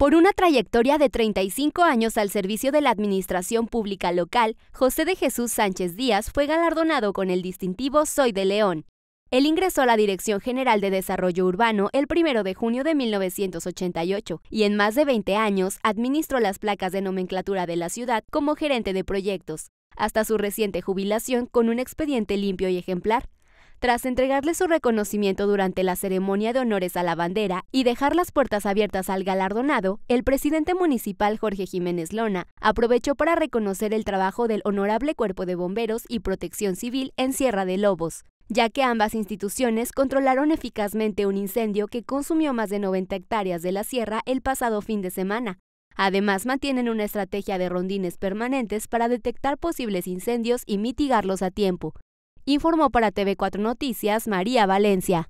Por una trayectoria de 35 años al servicio de la Administración Pública Local, José de Jesús Sánchez Díaz fue galardonado con el distintivo Soy de León. Él ingresó a la Dirección General de Desarrollo Urbano el 1 de junio de 1988 y en más de 20 años administró las placas de nomenclatura de la ciudad como gerente de proyectos, hasta su reciente jubilación con un expediente limpio y ejemplar. Tras entregarle su reconocimiento durante la ceremonia de honores a la bandera y dejar las puertas abiertas al galardonado, el presidente municipal Jorge Jiménez Lona aprovechó para reconocer el trabajo del Honorable Cuerpo de Bomberos y Protección Civil en Sierra de Lobos, ya que ambas instituciones controlaron eficazmente un incendio que consumió más de 90 hectáreas de la sierra el pasado fin de semana. Además, mantienen una estrategia de rondines permanentes para detectar posibles incendios y mitigarlos a tiempo, Informó para TV4 Noticias María Valencia.